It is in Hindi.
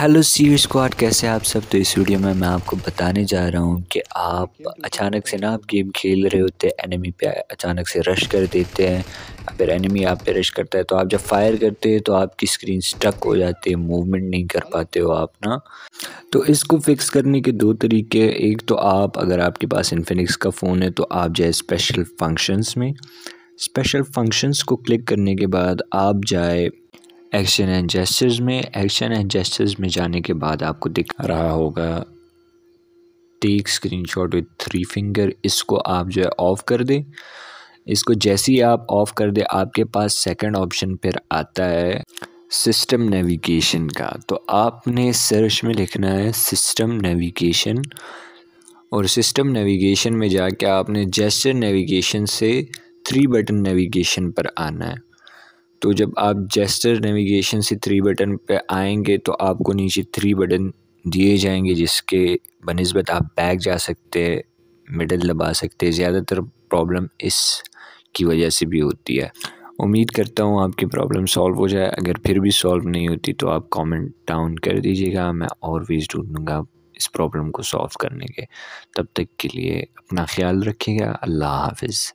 हेलो सी स्क्वाड कैसे आप सब तो इस वीडियो में मैं आपको बताने जा रहा हूँ कि आप अचानक से ना आप गेम खेल रहे होते हैं एनिमी पे अचानक से रश कर देते हैं फिर एनिमी आप पे रश करता है तो आप जब फायर करते हैं तो आपकी स्क्रीन स्टक हो जाती है मूवमेंट नहीं कर पाते हो आप ना तो इसको फिक्स करने के दो तरीके एक तो आप अगर आपके पास इन्फिनिक्स का फ़ोन है तो आप जाए स्पेशल फंक्शंस में स्पेशल फंक्शंस को क्लिक करने के बाद आप जाए एक्शन एंड जेस्टर्स में एक्शन एंड जेस्टर्स में जाने के बाद आपको दिख रहा होगा take screenshot with three finger इसको आप जो है ऑफ़ कर दें इसको जैसे ही आप ऑफ़ कर दें आपके पास सेकंड ऑप्शन फिर आता है सिस्टम नेविगेशन का तो आपने सर्च में लिखना है सिस्टम नेविगेशन और सिस्टम नेविगेशन में जाके आपने जेस्टर नेविगेशन से थ्री बटन नेविगेशन पर आना है तो जब आप जेस्टर नेविगेशन से थ्री बटन पे आएंगे तो आपको नीचे थ्री बटन दिए जाएंगे जिसके बनस्बत आप बैक जा सकते हैं मिडल दबा सकते हैं ज़्यादातर प्रॉब्लम इस की वजह से भी होती है उम्मीद करता हूँ आपकी प्रॉब्लम सॉल्व हो जाए अगर फिर भी सॉल्व नहीं होती तो आप कमेंट डाउन कर दीजिएगा मैं और वीज़ ढूँढूँगा इस प्रॉब्लम को सॉल्व करने के तब तक के लिए अपना ख्याल रखिएगा अल्लाह हाफिज़